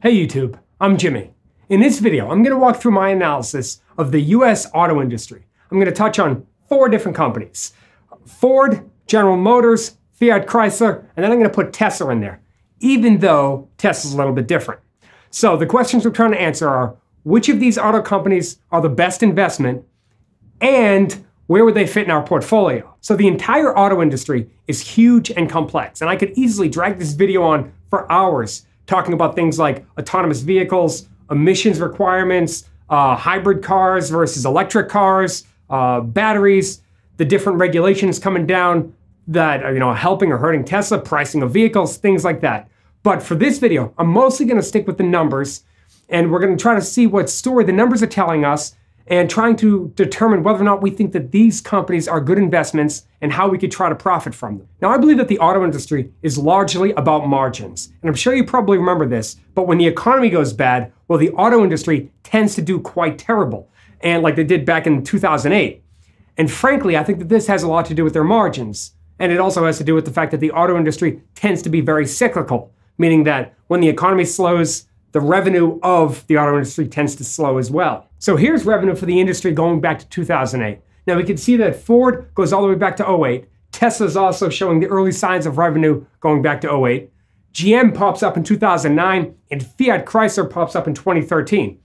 Hey YouTube, I'm Jimmy. In this video, I'm going to walk through my analysis of the US auto industry. I'm going to touch on four different companies. Ford, General Motors, Fiat Chrysler, and then I'm going to put Tesla in there, even though Tesla's a little bit different. So the questions we're trying to answer are, which of these auto companies are the best investment, and where would they fit in our portfolio? So the entire auto industry is huge and complex, and I could easily drag this video on for hours talking about things like autonomous vehicles, emissions requirements, uh, hybrid cars versus electric cars, uh, batteries, the different regulations coming down that are you know helping or hurting Tesla, pricing of vehicles, things like that. But for this video, I'm mostly going to stick with the numbers, and we're going to try to see what story the numbers are telling us and trying to determine whether or not we think that these companies are good investments and how we could try to profit from them. Now, I believe that the auto industry is largely about margins. And I'm sure you probably remember this, but when the economy goes bad, well, the auto industry tends to do quite terrible, and like they did back in 2008. And frankly, I think that this has a lot to do with their margins. And it also has to do with the fact that the auto industry tends to be very cyclical, meaning that when the economy slows, the revenue of the auto industry tends to slow as well. So here's revenue for the industry going back to 2008. Now we can see that Ford goes all the way back to 08. Tesla's also showing the early signs of revenue going back to 08. GM pops up in 2009 and Fiat Chrysler pops up in 2013.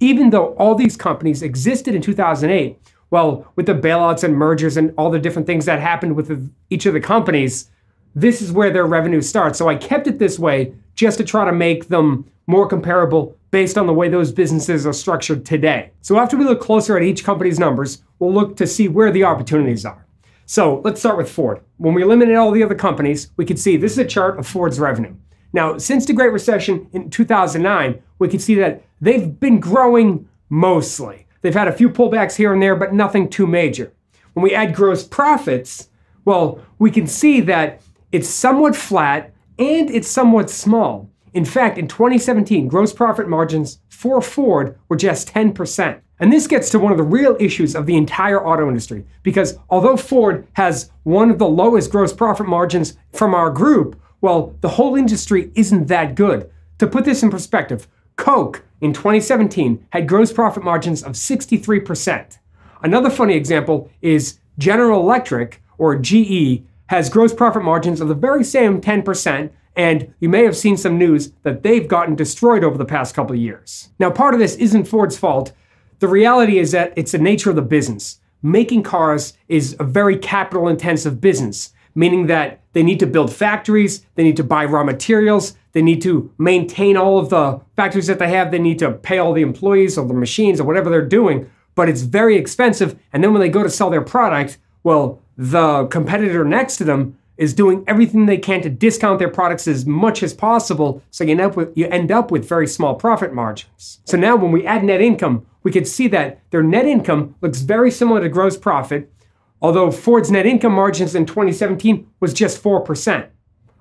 Even though all these companies existed in 2008, well, with the bailouts and mergers and all the different things that happened with each of the companies, this is where their revenue starts. So I kept it this way just to try to make them more comparable based on the way those businesses are structured today. So after we look closer at each company's numbers, we'll look to see where the opportunities are. So let's start with Ford. When we eliminate all the other companies, we can see this is a chart of Ford's revenue. Now, since the Great Recession in 2009, we can see that they've been growing mostly. They've had a few pullbacks here and there, but nothing too major. When we add gross profits, well, we can see that it's somewhat flat and it's somewhat small. In fact, in 2017, gross profit margins for Ford were just 10%. And this gets to one of the real issues of the entire auto industry, because although Ford has one of the lowest gross profit margins from our group, well, the whole industry isn't that good. To put this in perspective, Coke in 2017 had gross profit margins of 63%. Another funny example is General Electric, or GE, has gross profit margins of the very same 10%, and you may have seen some news that they've gotten destroyed over the past couple of years. Now, part of this isn't Ford's fault. The reality is that it's the nature of the business. Making cars is a very capital intensive business, meaning that they need to build factories, they need to buy raw materials, they need to maintain all of the factories that they have, they need to pay all the employees or the machines or whatever they're doing, but it's very expensive. And then when they go to sell their product, well, the competitor next to them is doing everything they can to discount their products as much as possible, so you end up with, you end up with very small profit margins. So now when we add net income, we can see that their net income looks very similar to gross profit, although Ford's net income margins in 2017 was just 4%.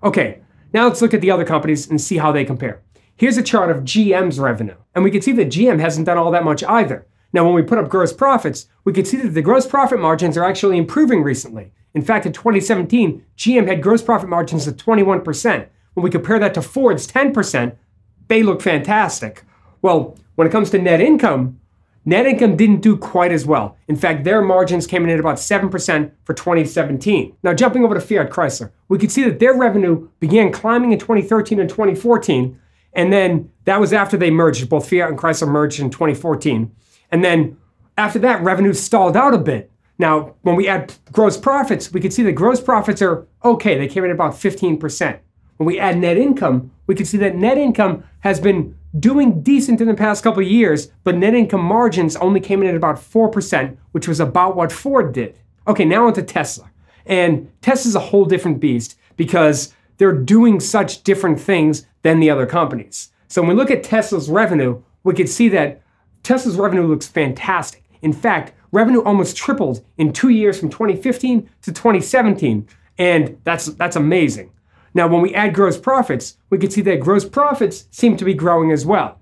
Okay, now let's look at the other companies and see how they compare. Here's a chart of GM's revenue, and we can see that GM hasn't done all that much either. Now, when we put up gross profits, we can see that the gross profit margins are actually improving recently. In fact, in 2017, GM had gross profit margins of 21%. When we compare that to Ford's 10%, they look fantastic. Well, when it comes to net income, net income didn't do quite as well. In fact, their margins came in at about 7% for 2017. Now, jumping over to Fiat Chrysler, we can see that their revenue began climbing in 2013 and 2014, and then that was after they merged. Both Fiat and Chrysler merged in 2014. And then after that, revenue stalled out a bit. Now, when we add gross profits, we can see that gross profits are okay. They came in about 15%. When we add net income, we can see that net income has been doing decent in the past couple of years, but net income margins only came in at about 4%, which was about what Ford did. Okay, now onto Tesla. And Tesla's a whole different beast because they're doing such different things than the other companies. So when we look at Tesla's revenue, we can see that Tesla's revenue looks fantastic. In fact, revenue almost tripled in two years from 2015 to 2017. And that's, that's amazing. Now, when we add gross profits, we can see that gross profits seem to be growing as well.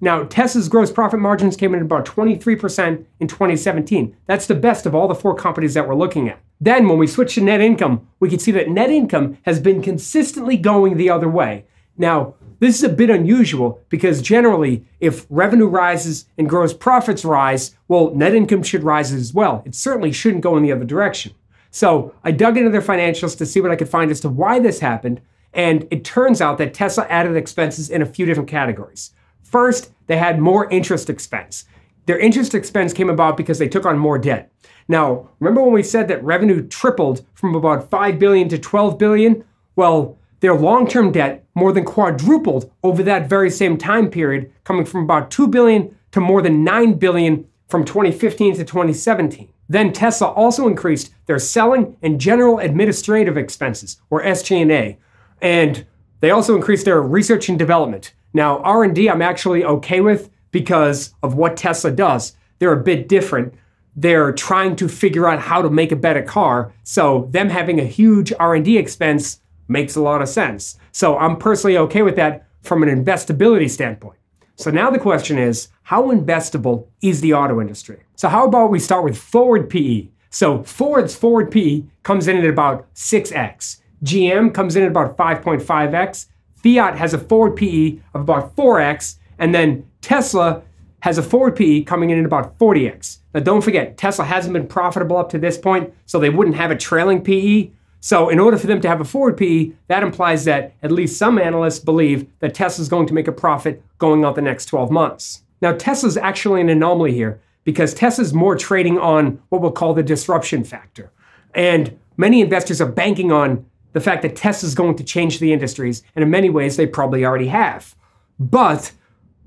Now, Tesla's gross profit margins came in at about 23% in 2017. That's the best of all the four companies that we're looking at. Then, when we switch to net income, we can see that net income has been consistently going the other way. Now, this is a bit unusual because generally, if revenue rises and gross profits rise, well, net income should rise as well. It certainly shouldn't go in the other direction. So I dug into their financials to see what I could find as to why this happened, and it turns out that Tesla added expenses in a few different categories. First, they had more interest expense. Their interest expense came about because they took on more debt. Now, remember when we said that revenue tripled from about 5 billion to 12 billion? Well, their long term debt more than quadrupled over that very same time period, coming from about 2 billion to more than 9 billion from 2015 to 2017. Then Tesla also increased their selling and general administrative expenses, or SG&A, and they also increased their research and development. Now, R&D I'm actually okay with because of what Tesla does. They're a bit different. They're trying to figure out how to make a better car, so them having a huge R&D expense Makes a lot of sense. So I'm personally okay with that from an investability standpoint. So now the question is, how investable is the auto industry? So how about we start with forward PE? So Ford's forward PE comes in at about 6x. GM comes in at about 5.5x. Fiat has a forward PE of about 4x. And then Tesla has a forward PE coming in at about 40x. Now don't forget, Tesla hasn't been profitable up to this point, so they wouldn't have a trailing PE. So in order for them to have a forward PE, that implies that at least some analysts believe that Tesla is going to make a profit going out the next 12 months. Now Tesla is actually an anomaly here because Tesla is more trading on what we'll call the disruption factor. And many investors are banking on the fact that Tesla is going to change the industries, and in many ways they probably already have. But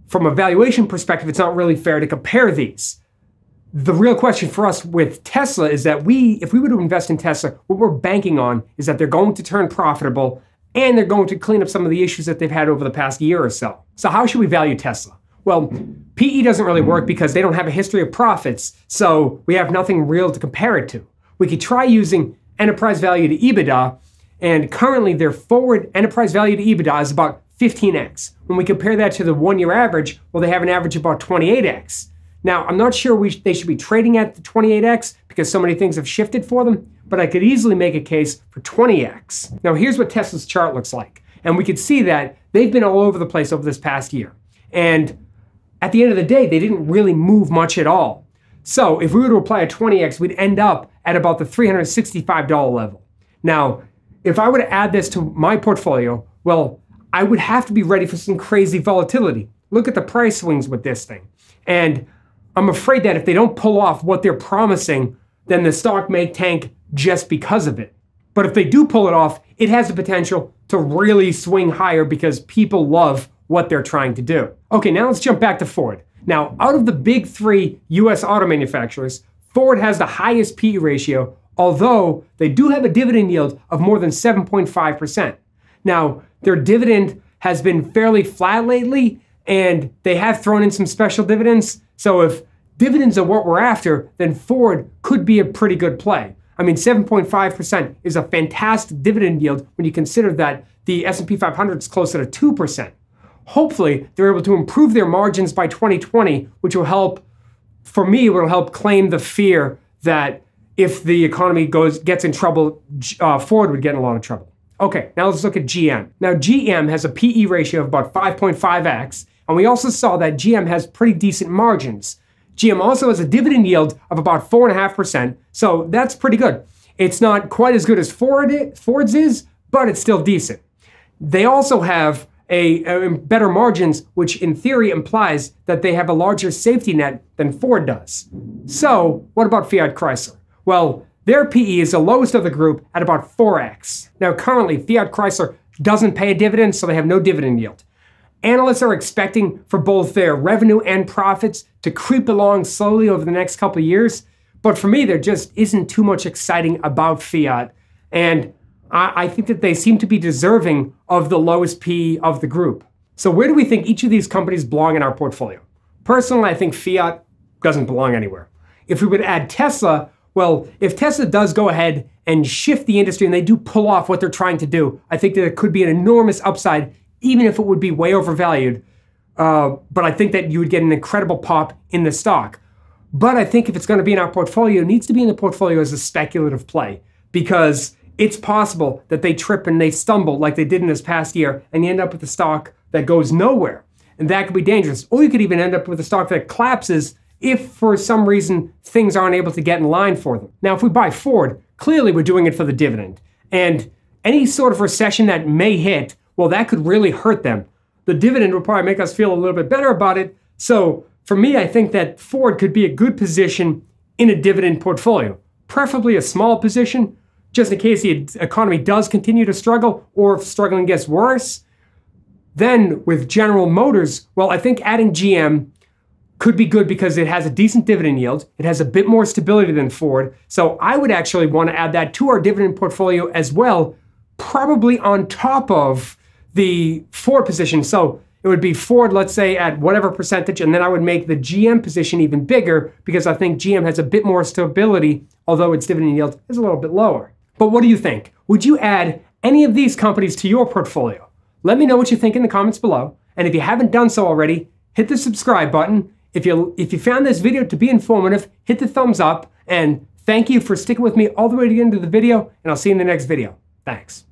from a valuation perspective, it's not really fair to compare these the real question for us with Tesla is that we, if we were to invest in Tesla, what we're banking on is that they're going to turn profitable and they're going to clean up some of the issues that they've had over the past year or so. So, how should we value Tesla? Well, PE doesn't really work because they don't have a history of profits, so we have nothing real to compare it to. We could try using enterprise value to EBITDA, and currently their forward enterprise value to EBITDA is about 15x. When we compare that to the one year average, well, they have an average of about 28x. Now, I'm not sure we, they should be trading at the 28X because so many things have shifted for them, but I could easily make a case for 20X. Now, here's what Tesla's chart looks like. And we could see that they've been all over the place over this past year. And at the end of the day, they didn't really move much at all. So if we were to apply a 20X, we'd end up at about the $365 level. Now, if I were to add this to my portfolio, well, I would have to be ready for some crazy volatility. Look at the price swings with this thing. And I'm afraid that if they don't pull off what they're promising, then the stock may tank just because of it. But if they do pull it off, it has the potential to really swing higher because people love what they're trying to do. Okay, now let's jump back to Ford. Now, out of the big three US auto manufacturers, Ford has the highest PE ratio, although they do have a dividend yield of more than 7.5%. Now, their dividend has been fairly flat lately, and they have thrown in some special dividends. So if dividends are what we're after, then Ford could be a pretty good play. I mean, 7.5% is a fantastic dividend yield when you consider that the S&P 500 is closer to 2%. Hopefully, they're able to improve their margins by 2020, which will help for me, it will help claim the fear that if the economy goes gets in trouble, uh, Ford would get in a lot of trouble. Okay, now let's look at GM. Now GM has a PE ratio of about 5.5x and we also saw that GM has pretty decent margins. GM also has a dividend yield of about 4.5%, so that's pretty good. It's not quite as good as Ford, Ford's is, but it's still decent. They also have a, a, better margins, which in theory implies that they have a larger safety net than Ford does. So, what about Fiat Chrysler? Well, their PE is the lowest of the group at about 4x. Now, currently, Fiat Chrysler doesn't pay a dividend, so they have no dividend yield analysts are expecting for both their revenue and profits to creep along slowly over the next couple of years. But for me, there just isn't too much exciting about fiat. And I, I think that they seem to be deserving of the lowest P of the group. So, where do we think each of these companies belong in our portfolio? Personally, I think fiat doesn't belong anywhere. If we would add Tesla, well, if Tesla does go ahead and shift the industry and they do pull off what they're trying to do, I think that it could be an enormous upside even if it would be way overvalued. Uh, but I think that you would get an incredible pop in the stock. But I think if it's going to be in our portfolio, it needs to be in the portfolio as a speculative play because it's possible that they trip and they stumble like they did in this past year and you end up with a stock that goes nowhere. And that could be dangerous. Or you could even end up with a stock that collapses if for some reason things aren't able to get in line for them. Now, if we buy Ford, clearly we're doing it for the dividend. And any sort of recession that may hit well, that could really hurt them. The dividend will probably make us feel a little bit better about it. So for me, I think that Ford could be a good position in a dividend portfolio, preferably a small position, just in case the economy does continue to struggle or if struggling gets worse. Then with General Motors, well, I think adding GM could be good because it has a decent dividend yield. It has a bit more stability than Ford. So I would actually want to add that to our dividend portfolio as well, probably on top of the Ford position. So it would be Ford, let's say, at whatever percentage, and then I would make the GM position even bigger because I think GM has a bit more stability, although its dividend yield is a little bit lower. But what do you think? Would you add any of these companies to your portfolio? Let me know what you think in the comments below. And if you haven't done so already, hit the subscribe button. If you, if you found this video to be informative, hit the thumbs up. And thank you for sticking with me all the way to the end of the video. And I'll see you in the next video. Thanks.